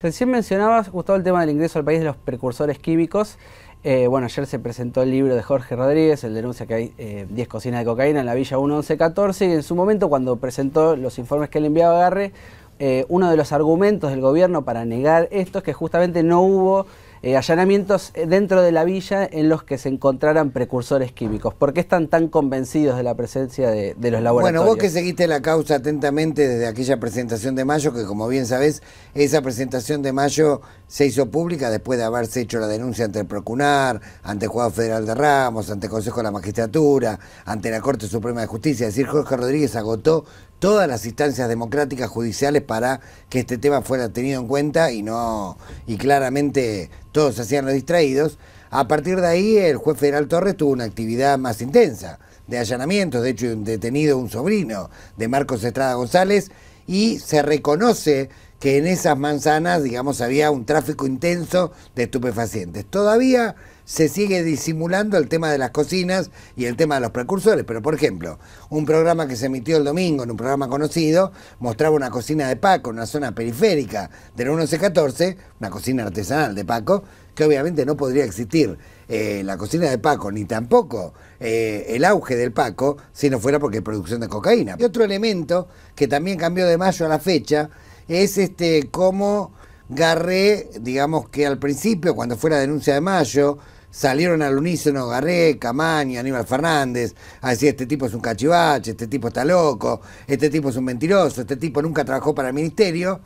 Recién mencionabas, Gustavo, el tema del ingreso al país de los precursores químicos. Eh, bueno, ayer se presentó el libro de Jorge Rodríguez, el denuncia que hay 10 eh, cocinas de cocaína en la Villa 1114, y en su momento, cuando presentó los informes que le enviaba Garre, eh, uno de los argumentos del gobierno para negar esto es que justamente no hubo eh, allanamientos eh, dentro de la villa en los que se encontraran precursores químicos. ¿Por qué están tan convencidos de la presencia de, los laboratorios? Bueno, vos que seguiste la causa atentamente desde aquella presentación de mayo, que como bien sabés, esa presentación de mayo se hizo pública después de haberse hecho la denuncia ante el Procunar, ante el Juez Federal de Ramos, ante el Consejo de la Magistratura, ante la Corte Suprema de Justicia. Es decir, Jorge Rodríguez agotó todas las instancias democráticas judiciales para que este tema fuera tenido en cuenta y no y claramente todos hacían los distraídos. A partir de ahí, el juez federal Torres tuvo una actividad más intensa de allanamientos, de hecho, detenido, un sobrino de Marcos Estrada González, y se reconoce que en esas manzanas, digamos, había un tráfico intenso de estupefacientes. Todavía se sigue disimulando el tema de las cocinas y el tema de los precursores, pero por ejemplo, un programa que se emitió el domingo en un programa conocido mostraba una cocina de Paco en una zona periférica del 1114, una cocina artesanal de Paco, que obviamente no podría existir eh, la cocina de Paco, ni tampoco eh, el auge del Paco, si no fuera porque producción de cocaína. Y otro elemento que también cambió de mayo a la fecha, es este cómo Garré, digamos que al principio, cuando fue la denuncia de mayo, salieron al unísono Garré, Camaño, Aníbal Fernández, a decir, este tipo es un cachivache, este tipo está loco, este tipo es un mentiroso, este tipo nunca trabajó para el ministerio.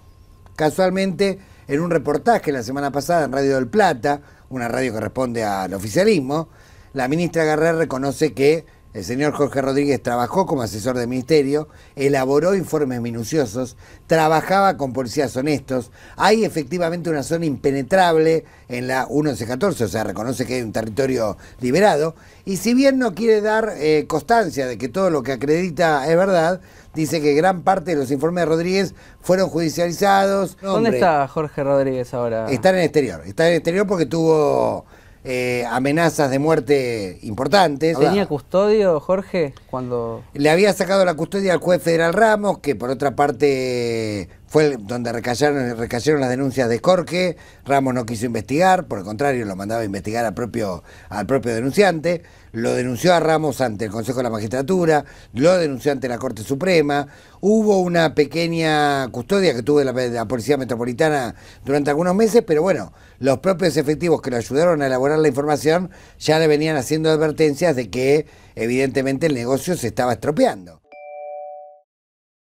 Casualmente, en un reportaje la semana pasada en Radio del Plata, una radio que responde al oficialismo, la ministra Garré reconoce que el señor Jorge Rodríguez trabajó como asesor de ministerio, elaboró informes minuciosos, trabajaba con policías honestos. Hay efectivamente una zona impenetrable en la 1114, o sea, reconoce que hay un territorio liberado. Y si bien no quiere dar eh, constancia de que todo lo que acredita es verdad, dice que gran parte de los informes de Rodríguez fueron judicializados. ¿Dónde está Jorge Rodríguez ahora? Está en el exterior, está en el exterior porque tuvo... Eh, amenazas de muerte importantes. ¿Tenía custodio, Jorge, cuando...? Le había sacado la custodia al juez federal Ramos, que por otra parte fue donde recayeron, las denuncias de Jorge, Ramos no quiso investigar, por el contrario lo mandaba a investigar al propio, denunciante, lo denunció a Ramos ante el Consejo de la Magistratura, lo denunció ante la Corte Suprema, hubo una pequeña custodia que tuvo la Policía Metropolitana durante algunos meses, pero bueno, los propios efectivos que lo ayudaron a elaborar la información ya le venían haciendo advertencias de que evidentemente el negocio se estaba estropeando.